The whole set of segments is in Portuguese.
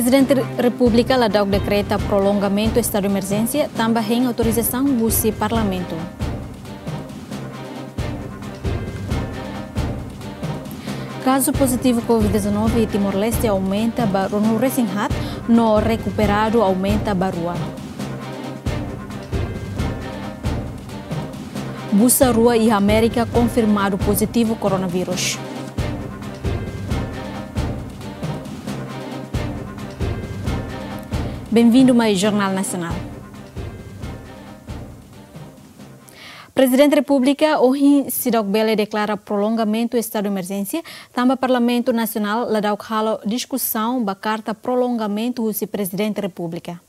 presidente da República ladau decreta prolongamento do estado de emergência, também autorização do parlamento. Caso positivo Covid-19 em Timor-Leste aumenta para no Resinhat, no recuperado aumenta barua. Bussa Rua e América confirmado positivo coronavírus. Bem-vindo ao Jornal Nacional. Presidente da República, hoje, Sidogbele declara prolongamento do estado de emergência. Também o Parlamento Nacional lhe dá discussão da carta prolongamento do Presidente da República.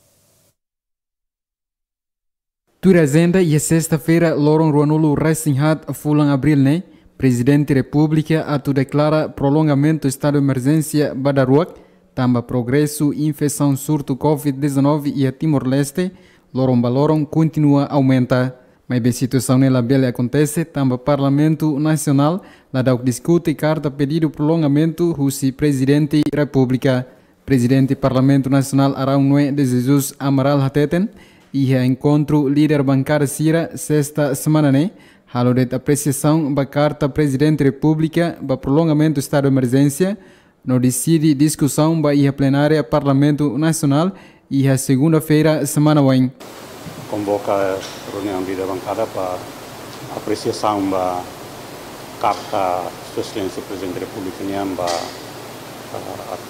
Turazenda e sexta-feira, Loron Ruanulo Reisinhat Fulan Abril, né? Presidente da República, a tu declara prolongamento do estado de emergência Badaruak Tamba progresso, infecção surto Covid-19 e a Timor-Leste, lorom balorom continua a aumentar. Mas bem situação nela bela acontece, tamba Parlamento Nacional, lá que discute carta pedido prolongamento Rússia Presidente República. Presidente Parlamento Nacional Arão Noé de Jesus Amaral Hateten, e encontro líder bancário Cira sexta semana, né? Halo de apreciação da carta Presidente República para prolongamento do estado de emergência, não decide discussão ir a plenária Parlamento Nacional e a segunda-feira semana vem. Convoca a reunião da bancada para apreciação da carta Sua Excelência Presidente da República União para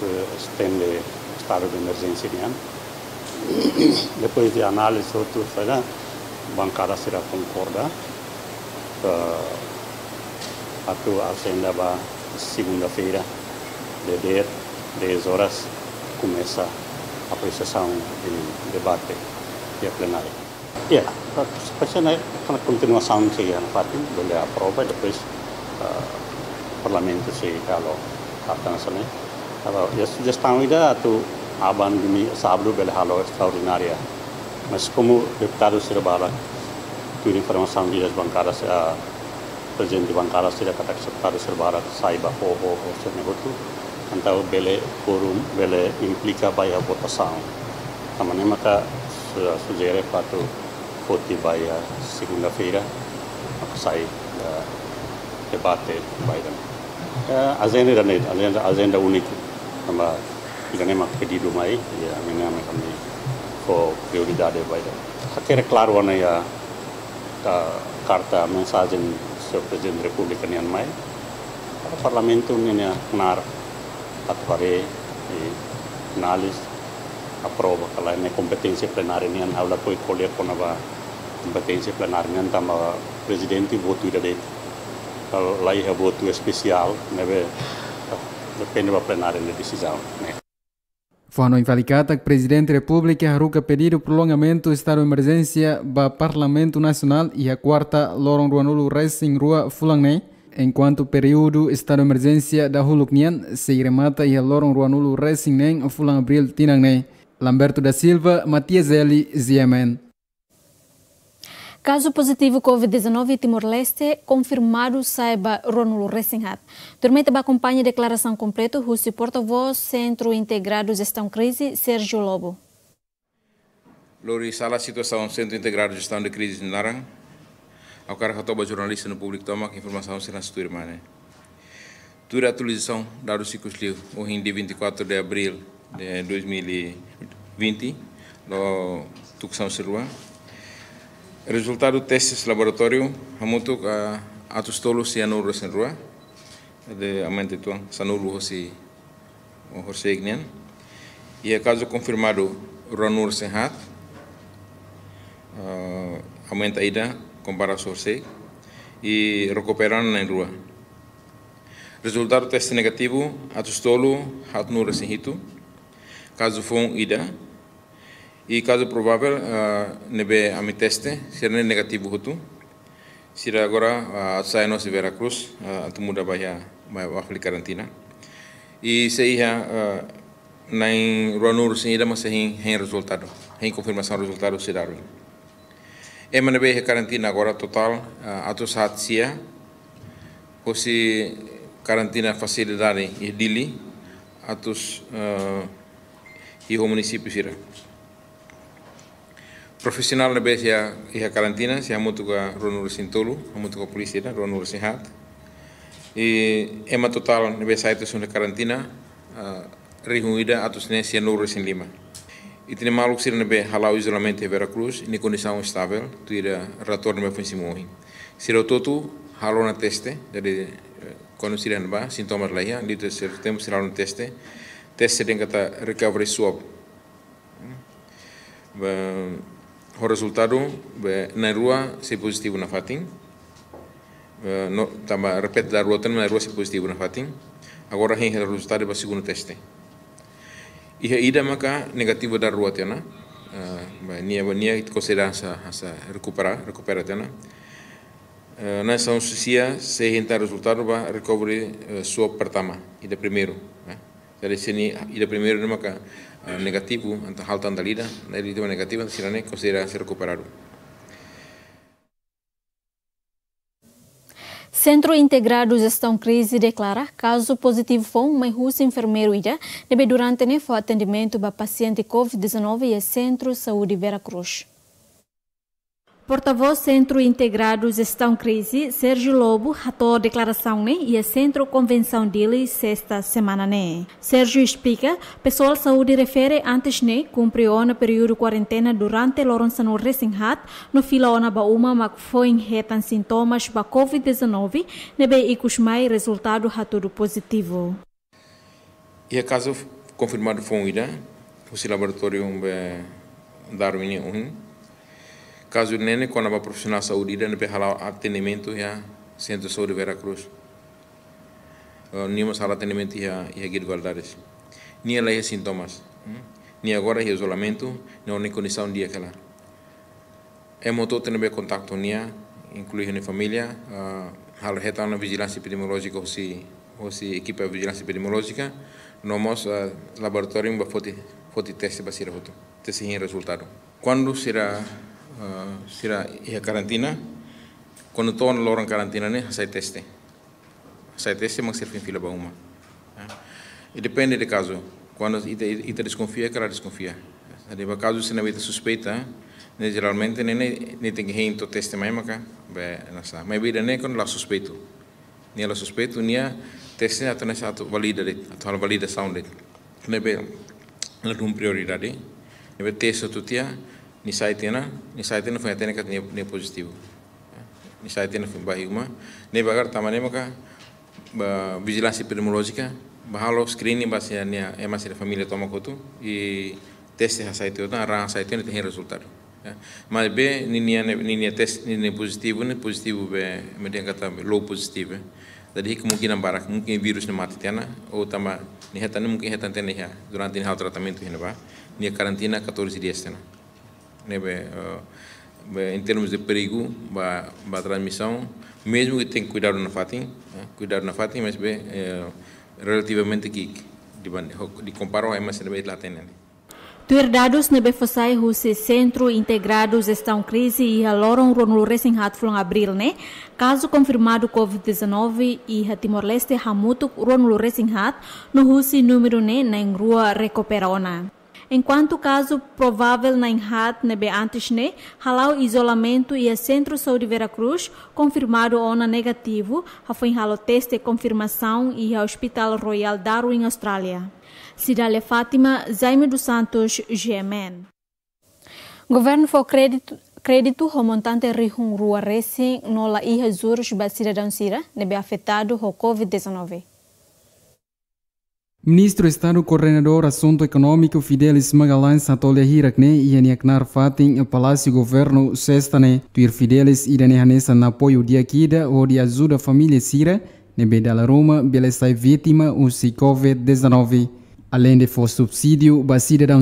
eh, estender o estado de emergência Depois de análise, tudo será, a bancada será concordar eh, a tua agenda para segunda-feira. vedere de horas começa a apreciação de ya, debate ah, e a plenária. E yeah, a participação é uma continuação que na parte onde a prova e depois uh, o parlamento se kalau akan sana. Kalau ya sugestão setahun itu atau aban demi sabru bela halo extraordinária. Mas como deputado Sirabala, tudo informação de as bancadas, a ah, presidente de bancadas, tira kata deputado Sirabala, saiba, ho, ho, ho, se negotu antau bele forum bele implika baya votação amane maka sugere patu foti baya segunda-feira sai da debate baidan ya, agenda da net agenda agenda unik sama igane mak pedido mai ya amene ame kami ko prioridade baidan akhirnya claro ana ya carta mensajen sobre presidente da república mai parlamento ya nar Tacuaré, eh, Nalis, aprova kalau ini kompetensi plenar ini yang habla poi kolia kona ba kompetensi plenar ini yang tambah presidenti voto ida det kalau lai ha voto especial nebe depende da plenária da decisão né no invalicada que o presidente da República Haruka pediu o prolongamento do estado de emergência para o Parlamento Nacional e a quarta Loron Ruanulu Reis em Rua Fulangné, Enquanto o período estado de emergência da Huluknian se remata e Loron Ruanulo Racing Fulan Abril Tinangnen, Lamberto da Silva, Matias Eli, Ziemen. Caso positivo Covid-19 em Timor-Leste, confirmado saiba Ronulo Ressinhat. também a acompanha declaração completa, Rússio porta-voz Centro Integrado Gestão Crise, Sérgio Lobo. Louris, a situação Centro Integrado Gestão de Crise de Naran ao Caracatoba Jornalista no Público Toma, que informação será sua irmã. Né? Tudo a atualização da de Livre, hoje dia 24 de abril de 2020, no Tucção Celular. Resultado testes laboratório, muito a ah, atos tolos cianuro sem rua, de amante tuan, sanuro o José Ignan. E a caso confirmado, Ranur Senhat, uh, ah, aumenta a idade comparar a Sorsei e recuperaram na rua. Resultado teste negativo, atustolo, hatnu resinhito, caso foi ida, e caso provável, uh, nebe ami teste, ser negativo hutu, será agora uh, sai nos Veracruz, uh, antu muda a bahia quarentena, e se ia na rua no sin ida, mas sem resultado, sem confirmação do resultado, será darwin. Emana he karantina gora total eh, atau saat sia, kosi karantina fasilitari i dili atau eh, i ho munisipi sira profesional na sia i he karantina sia mutu ka ronur sintolu mutu ka polisi da ronur hat. i ema total na sa itu sunda karantina eh, rihuida atau atos nesia nur sin lima Itine maluk sirne be halau isolamento em Veracruz, ni condição estável, tira retorno me fensi mohi. Siro totu halau na teste, dari quando eh, sirene ba, sintomas laia, dito ser tempo sirau na teste, teste den kata recovery swab. Hmm? ho resultado na rua se positivo na fatin, no, tamba repet da rua, na rua se positivo na fatin, agora a gente resultado para segundo teste. Iha ida maka negativo da rua tena. Uh, nia ba nia it considera sa sa recuperar, recupera tena. Uh, na São Sucia se hinta resultado ba recovery uh, eh, sua pertama ida primeiro. Eh? Dari sini ida primeiro maka uh, negativo anta halta andalida, na ida negativo sirane considera se recuperado. Centro Integrado Gestão Crise declara caso positivo foi uma russa enfermeira durante o atendimento para paciente Covid-19 e Centro Saúde Vera Cruz. Porta-voz Centro Integrado Gestão Crise, Sérgio Lobo, ratou declaração né, e a é Centro Convenção dele sexta semana. Né. Sérgio explica, pessoal saúde refere antes né, cumpriu no período quarentena durante Lourenço no Hat, no fila ona bauma, mas foi injetam sintomas da Covid-19, nebe e cusmai resultado ratudo positivo. E a caso confirmado foi um ida, o laboratório Darwin um. Caso nene, quando a profissional saúde, ele pega atendimento já Centro de Saúde Veracruz. Nenhuma sala atendimento já já guia guardadas. Nem ela é sintomas. Nem agora é isolamento, nem a condição dia que ela. É motor também contato nia, incluindo a família, hal ah, heta na vigilância epidemiológica ou se ou se equipa de vigilância epidemiológica, nós uh, ah, laboratório vai fazer fazer teste para ser outro, ter resultado. Quando será uh, sira ia karantina kono ton lorong karantina ne sai teste sai teste mang serfin fila bauma e eh, depende de caso quando ita ita desconfia cara desconfia de ba caso se na vita suspeita ne geralmente ne ne tem hinto teste mai maka be na sa mai vida ne kon la suspeito ne la suspeito nia teste atana sa valida det atana valida sound det ne be la dum prioridade ne be testo tutia Nisa itena, nisa itena fue itena positivo. Nisa itena fue bahiguma. Ne bagar tamane maka vigilância epidemiológica, bahalo screening basia nia é eh, mais da família toma coto i teste ha ya saiteu na ran saiteu tem resultado. Ya. Mas be ninia ninia test ninia positivo, ne positivo be media kata low positivo. Jadi kemungkinan barak mungkin virus ni mati tiana, o tama ni hetan mungkin hetan tiana durante ni hal tratamento ba ni karantina 14 dias tiana. Né, em termos de perigo para a transmissão, mesmo que tenha cuidado na fatim, né, cuidado na fatim, mas bem, é, relativamente geek, de comparo é a MSNB lá tem né. Tuerdados nebe fosai Rússia centro integrados estão crise e aloram ronul recém hatflon abril, né? Caso confirmado COVID-19 e Timor-Leste hamutuk ronul recém hat no Rússia número né na rua recuperona enquanto caso provável na Inhat nebe antes ne, halau isolamento e a Centro Saúde Veracruz confirmado ona negativo, a foi halo teste confirmação e ao Hospital Royal Darwin, Austrália. Cidale Fátima, Jaime dos Santos, GMN. Governo for crédito Crédito montante Rihun Rua Racing no Iha Zurus ba cidadão Sira, nebe afetado ho Covid-19. Ministro do Estado, Coordenador Assunto Econômico Fidelis Magalan Atolia Hirakne e Aniaknar Fatin, Palácio Governo Sextane, Tuir Fidelis e Danihanessa na apoio de Akida ou de ajuda à família Sira, Nebedala Roma, Beleza vítima, o Covid-19. Além de for subsídio, Bacida da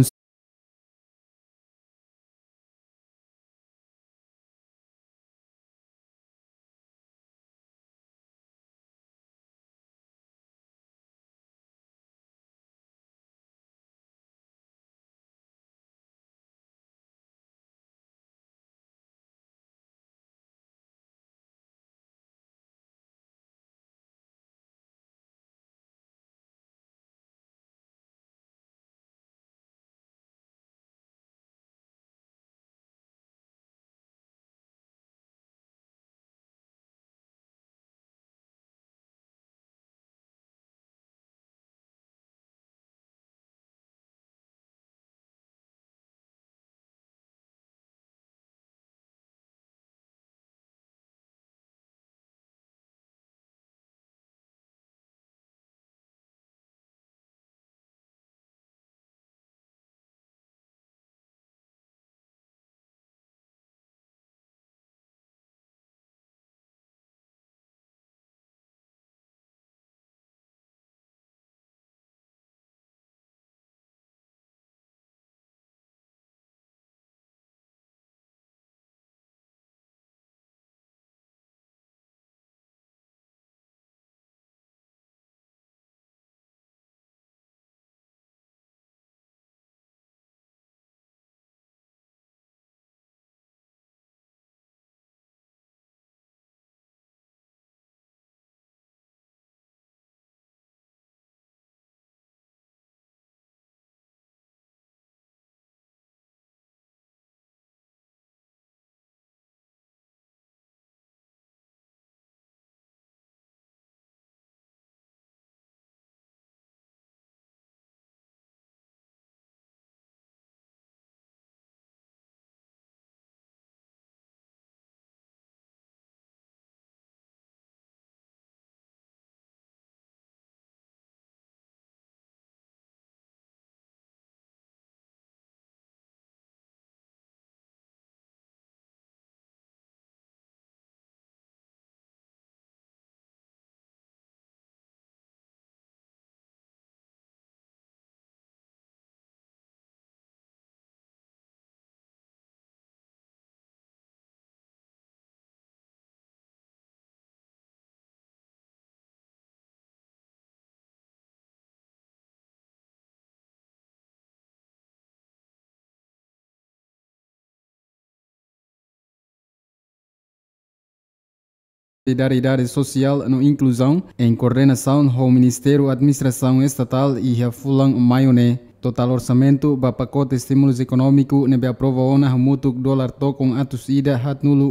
Solidariedade Social no Inclusão, em coordenação ao Ministério Administração Estatal e a Fulan Maione. Total orçamento ba pacote estímulos econômico nebe aprova ona hamutuk dólar tokong atus ida hat nulu.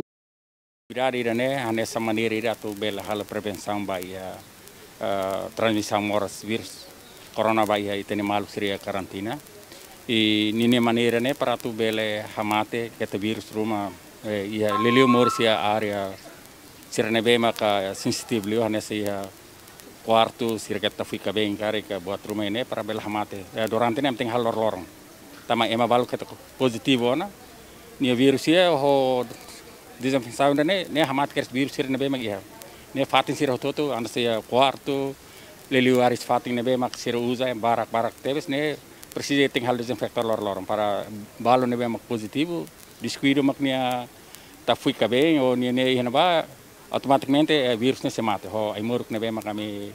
Cuidado ida né, nessa maneira ida tu bela hal prevenção ba ia eh, eh, transmissão moras vírus corona ba ia eh, itene malu seria karantina. E nine maneira né para tu bela hamate keta vírus ruma ia e leleu morsia área sirene be bema ka sensitive liwa ne eh, kuartu sirket ta tafika be ingkare ka buat rumah ini para bela hamate eh, durante ne penting halor lorong tama ema balu ketok positif na ni virus ye ho desinfecção ne ne hamat kers virus sirene be mak ya. ne fatin sir hoto to anda eh, kuartu leliu aris fatin ne mak sir usa barak barak tebes ne presisi tem hal desinfector lor lorong para balu ne bema positivo descuido ka tafuika o oh, ni ne ihna ba automaticamente eh, virusnya se mate. Ho, ai muruk ne bema kami.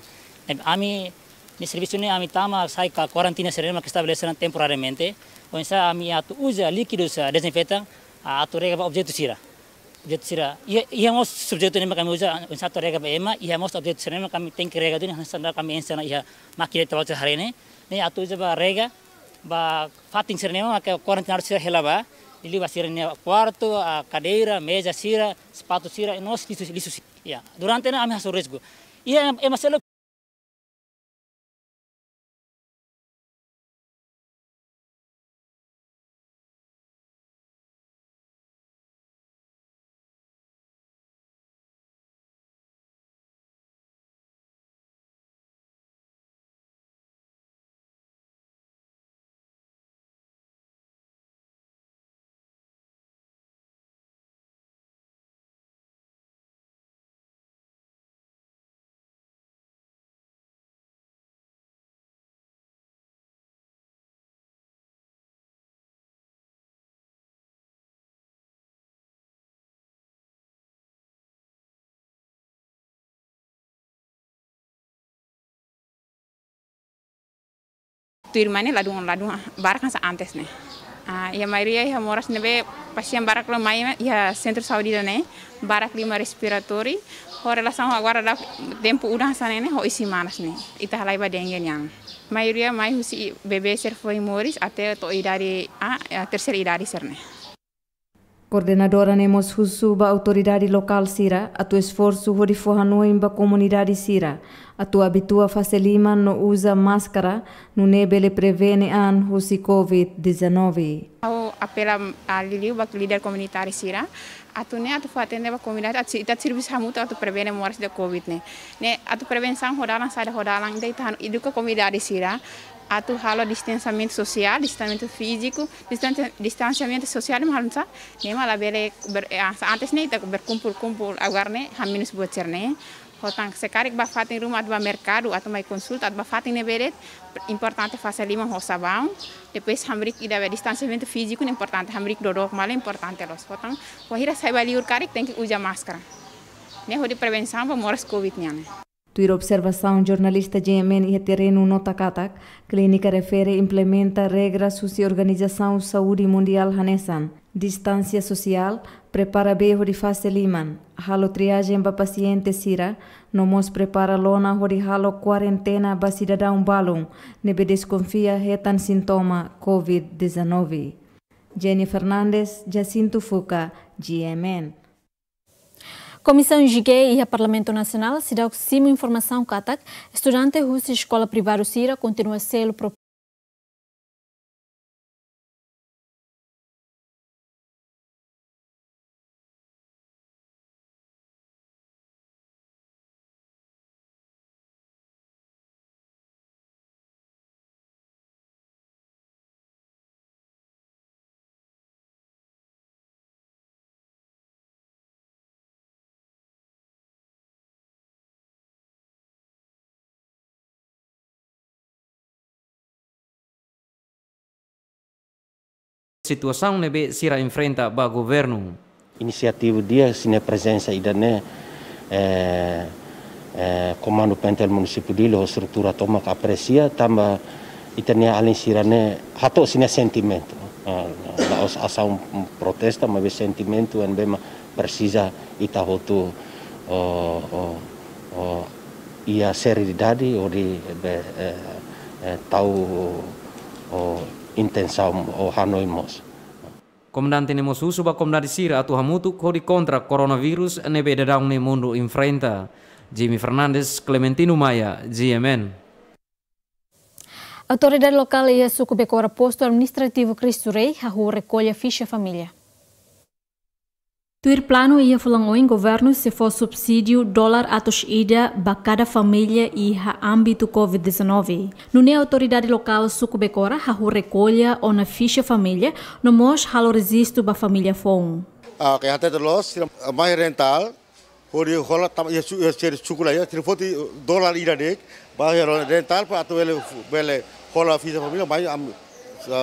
Ami ni servicio ne ami tama sai ka quarantina serena que estabeleceram temporariamente. Onsa ami atu usa líquidos desinfetan a atu rega objeto sira. Objeto sira. Ia mos subjeto ne kami usa onsa atu rega ema, ia mos objeto serena kami tem que rega duni hansa kami ensana ia makire tabal se harene. Ne atu usa ba rega ba fatin serena ka quarantina sira helaba. Ele vai ser no né, quarto, a cadeira, mesa, cira, sapato, cira, nós isso, isso. Yeah. Durante né, a minha sorrisgo. E é uma é, célula dung la dung barak sa antes ne Iya ya mayria ya, ya moras nebe pasien barak lo mai ya centro saudi ne barak lima respiratori ho ho agora da tempo udah sa ne ho isi manas ne ita halai ba dengue yang mayria ya, mai husi bebe ser foi moris ate to idari ah, a ya terser idari ser ne Coordenadora Nemos Husuba, autoridade local Sira, a tu esforço horifohanua imba comunidade Sira. A tu habitua facelima no usa máscara, no nebele prevene an husi COVID-19. Eu apelo a Liliu, líder comunitário Sira, a tu ne a tu fa atende ba comunidade, a tu serviço a hamuta a tu prevene mortes de COVID ne. Ne a tu prevenção rodalan sai rodalan, de no educa comunidade Sira, atuhalo distanciamento social, distanciamento físico, distanciamento social malamsa nema labele ber, eh, antes nih tak berkumpul-kumpul agarne haminus buat cerne Hotang sekarik bafatin rumah atau mercado atau mai consulta atau bafatin neberet importante fazer lima rosabão depois hamrik ida distanciamento físico importante hamrik dodok mala importante los hotang wahira sai baliur karik tem que usar máscara né hodi prevenção para moras covid nyane Tuir observação, jornalista GMN e terreno catac, clínica refere implementa regras sobre Organização Saúde Mundial Hanesan. Distância social, prepara bejo de face liman. Halo triagem para paciente sira, nomos prepara lona hori halo quarentena ba cidadão balon, nebe desconfia retan sintoma COVID-19. Jenny Fernandes, Jacinto Fuca, GMN. Comissão Jiguei e a Parlamento Nacional se dá o informação que ataque estudante russo escola privada Sira continua a ser o situação nebe né, sira enfrenta ba governo. Iniciativa dia sine presença idane eh, eh, comando pentel municipio di lo struttura tomak apresia tamba itane alin sirane né, hato sine sentimento. Uh, ação un protesta ma be sentimento en bema precisa ita hotu uh, uh, uh, ia seriedade ou de be, uh, uh, tau uh, intensa o hanoi e mos. Komandan ne mosusu ba comandisira atu hamutu di kontra coronavirus ne beda daung ne mundu infrenta. Jimmy Fernandes, Clementino Maya, GMN. Autoridade local e a suco Becora Posto Administrativo Cristo Rei, a rua recolhe ficha família. Tuir plano ia falangoin governo se for subsídio dólar atos ida ba cada família e ha âmbito Covid-19. Nune autoridade local suco becora ha hu recolha ou na ficha família, no mos halo resisto ba família fon. Ah, que até los, mais rental, hori hola tam ia su ser suco lá, ter foti dólar ida dek, ba rental pa atu bele hola ficha família mais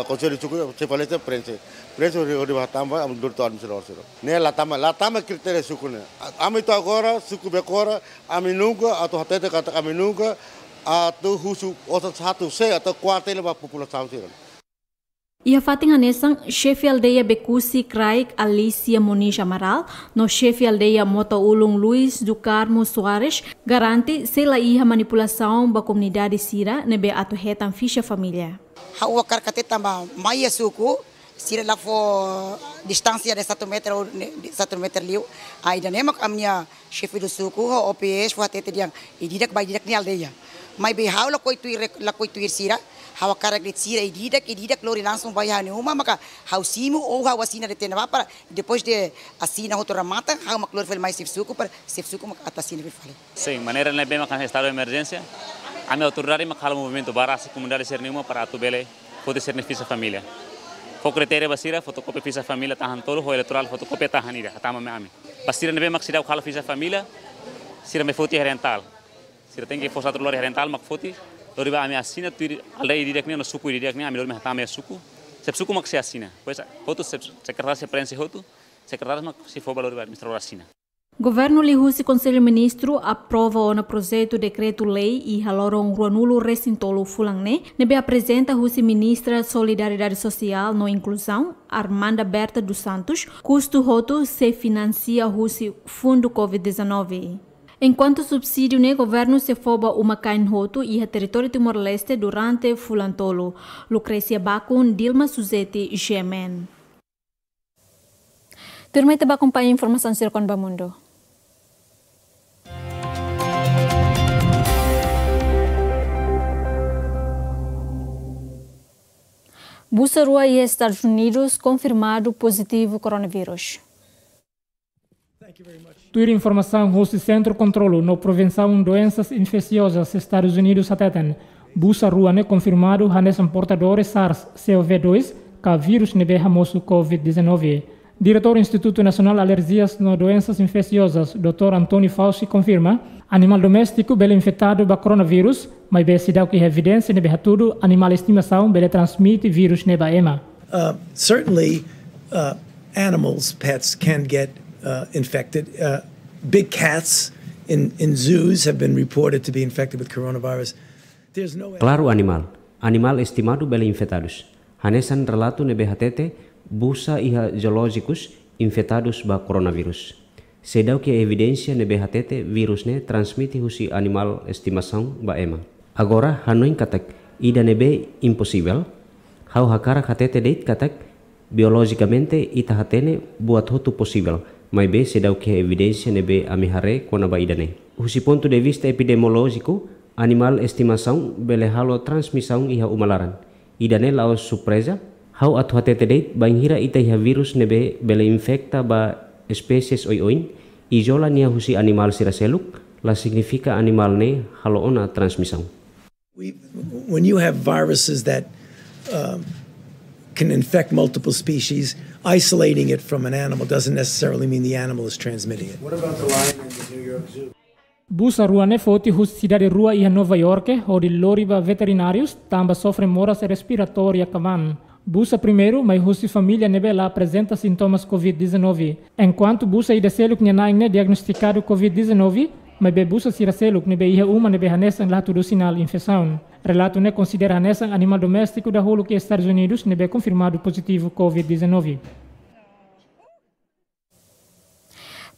conseil cukup Tsukuya, c'est prince. Prince, eu de Batamba, am durto am sino sino. Ne latama, latama kriteria suku ne. Ami to agora, suku bekora, ami nunca, atau hatete kata kami nunca, atau husu otak satu se atau kuartel populasi população sino. Ia fatin hanesang chefe aldeia Becusi Craig Alicia Moniz Amaral, no chefe aldeia Mota Ulung Luis do Carmo Soares, garante se la ia manipulação ba comunidade Sira nebe ato retan ficha família. o carcate tamba maia suco se lá for distância de 7 metros ou de 7 metros liu aí da nema a minha chefe do suco o PS foi até dia e direto bai direto na aldeia mai bem hau lá coitu lá coitu sira hau caracter sira e direto e direto lori lançam vai hau nenhuma maca hau simo ou hau assina de tenava para depois de assina outra mata hau maclor foi mais suco para suco maca atasina que falei sim maneira não bem a estado de emergência Ame autoridade makhala movimento barasi comunidade ser nenhuma para atu bele pode ser nefisa família. Fo critério basira fotocópia fisa família tahan tolo ho eleitoral fotocópia ira hatama me ame. Basira nebe maksida khala fisa família sira me foti rental. Sira tenke que forçar tolo rental mak foti lori ba ame asina tuir alai direkne no suku direkne ame lori me hatama suku. Sep suku mak se asina. Pois foto sep secretário se hotu secretário mak sifo fo valor administrador asina. Governo Lihusi Conselho Ministro aprova o projeto decreto-lei e haloron ruanulo recintolo fulangne, nebe apresenta Husi Ministra Solidariedade Social no Inclusão, Armanda Berta dos Santos, custo roto se financia Husi Fundo Covid-19. Enquanto subsídio ne governo se foba uma cain roto e o território Timor-Leste durante fulantolo. Lucrecia Bacun, Dilma Suzete, Gemen. Terima kasih acompanha informação mundo. Bussarua e Estados Unidos confirmado positivo coronavírus. Tuir informação do Centro Controlo no Prevenção Doenças Infecciosas Estados Unidos ateten. Bussarua ne confirmado hanes um SARS-CoV-2 o vírus nebe hamoso COVID-19 diretor do Instituto Nacional Alergias no Doenças Infecciosas, Dr. Antônio Fauci, confirma animal doméstico bem infectado pelo coronavírus, mas bem se dá que é evidência nebe tudo animal estimação bem transmite vírus neba ema. Uh, certainly, uh, animals, pets can get uh, infected. Uh, big cats in, in zoos have been reported to be infected with coronavirus. No... Claro, animal. Animal estimado bem infectados. Hanesan relato nebe hatete busa iha zoologicus infetadus ba coronavirus. Sedauke ke evidensia evidência nebe hatete virus ne transmiti husi animal estimasaun ba ema. Agora hanoin katak ida nebe impossible. Hau hakara hatete deit katak biologikamente ita hatene buat hotu possible. Mai be sedau ke evidensia nebe amihare kona ba idane. Husi pontu de vista epidemiologiku animal estimasaun bele halo transmisaun iha umalaran. Idane laos supresa. Hau at huatetedeit banghira ita iha virus nebe bele infekta ba oi oin izola nia husi animal siraseluk la signifika animal ne haloona we When you have viruses that um, can infect multiple species, isolating it from an animal doesn't necessarily mean the animal is transmitting it. What about the lion in the New York Zoo? Busa ne foti hus sidare rua iha Nova York, hodi ba veterinarius, tamba sofre moras respiratoria kavan. Bussa primeiro, mas e família nebela apresenta sintomas COVID-19. Enquanto Bussa e Dacelo que não é diagnosticado COVID-19, mas be e Dacelo selo que nebe ia uma nebe hanessa lado do sinal infecção. Relato não considera hanessa animal doméstico da rolo que Estados Unidos nebe confirmado positivo COVID-19.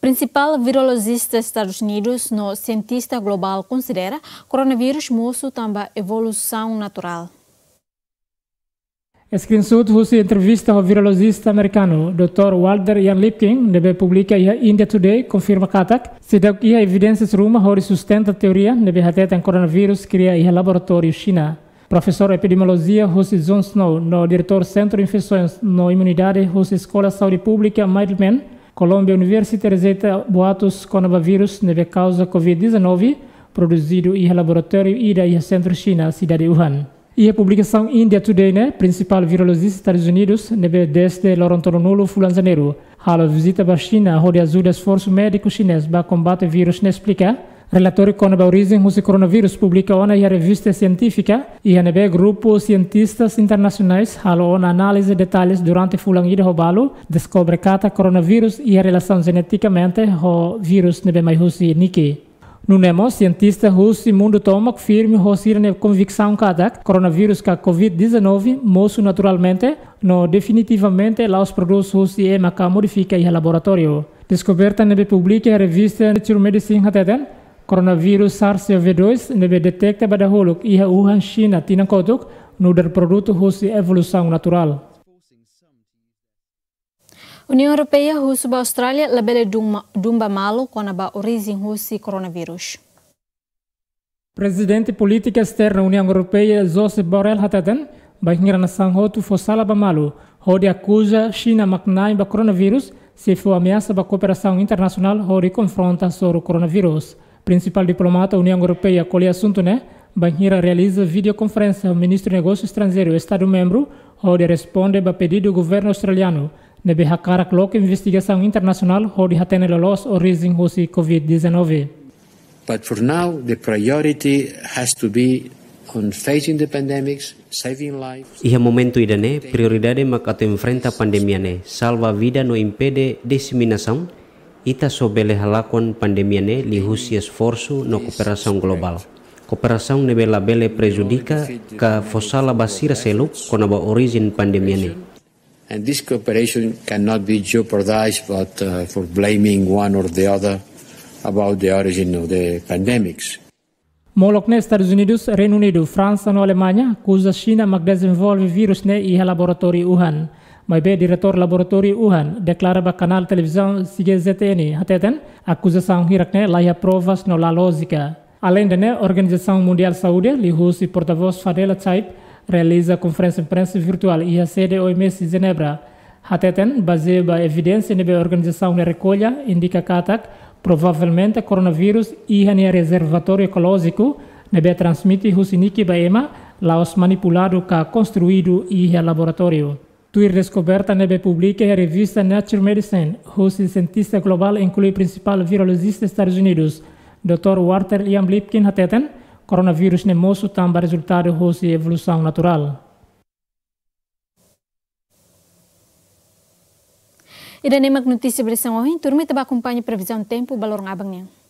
Principal virologista dos Estados Unidos, no cientista global, considera coronavírus moço também evolução natural. Sud, hos entrevista ao virologista americano Dr. Walter Ian Lipkin, DB publica ia India Today, confirma katak, há ia evidências ruma hori sustenta teoria, DB hateta em coronavírus cria ia laboratório China. Professor epidemiologia hos John Snow, no diretor Centro de Infecções no Imunidade hos Escola Saúde Pública Middleman, Columbia University rejeita boatos coronavírus DB causa Covid-19, produzido ia laboratório Ida ia Centro China, cidade Wuhan. E a publicação India Today, né? principal virologista dos Estados Unidos, deve desde Lorontononulo Fulanzaneiro. A visita da China, onde ajuda esforço médico chinês para combater o vírus, não explica. Relatório com a origem do coronavírus publicado na revista científica e a grupo cientistas internacionais halo na análise detalhes durante o ida hobalo descobre que o coronavírus e a relação geneticamente o vírus nebe mais niki. No nemo, cientista russo Mundo Tomak firme rossir na convicção kadak coronavírus a COVID-19 moço naturalmente, no definitivamente lá os produtos russos e maca modifica em laboratório. Descoberta na publica em revista Nature Medicine hateden, coronavírus SARS-CoV-2 nebe detecta bada iha Wuhan, China, tinang kotuk, no der produto russo evolução natural. União Europeia Russo ba Austrália labele dumba, dumba malo quando ba origem russo coronavírus. Presidente política externa União Europeia Josep Borrell Hataden ba na sanhotu fosala ba malo hodi acusa China maknai ba coronavírus se foi ameaça ba cooperação internacional hodi confronta sobre o coronavírus. Principal diplomata União Europeia colhe assunto né? Banheira realiza videoconferência ao ministro de Negócios Estrangeiros Estado-membro, onde responde a pedido do governo australiano nebe hakarak local investigação internacional hodi hatene lolos origin hosi COVID-19. But for now, the priority has to be on facing the pandemics, saving lives. Iha momento idane prioridade makato enfrenta pandemiane, salva vida no impede disseminação ita sobele halakon pandemiane lihusi esforço no cooperação global. Cooperação nebe labele prejudica ka fosala basira selu konaba origin pandemiane. And this cooperation cannot be jeopardized but uh, for blaming one or the other about the origin of the pandemics. Molok ne Estados Unidos, Reino Unido, França no Alemanha, China mag desenvolve vírus ne e laboratório Wuhan. Mas bem, diretor laboratório Wuhan declara para canal televisão CGZN, ateten, acusação hirak ne laia provas no la lógica. Além de ne, Organização Mundial Saúde, Fadela realiza conferência de imprensa virtual e a sede é OMS Genebra. Até tem baseado na evidência da organização de recolha, indica que provavelmente coronavírus e o reservatório ecológico deve transmitir Husiniki lá laos manipulado que construído e laboratório. Tuir descoberta nebe publica a revista Nature Medicine, cujo cientista global inclui o principal virologista dos Estados Unidos, Dr. Walter Ian Lipkin Hateten, Coronavírus nem moço tamba resultado de evolução natural. Ida nemak notícia berisan ohin, turma teba acompanha previsão tempo balor ngabang niang.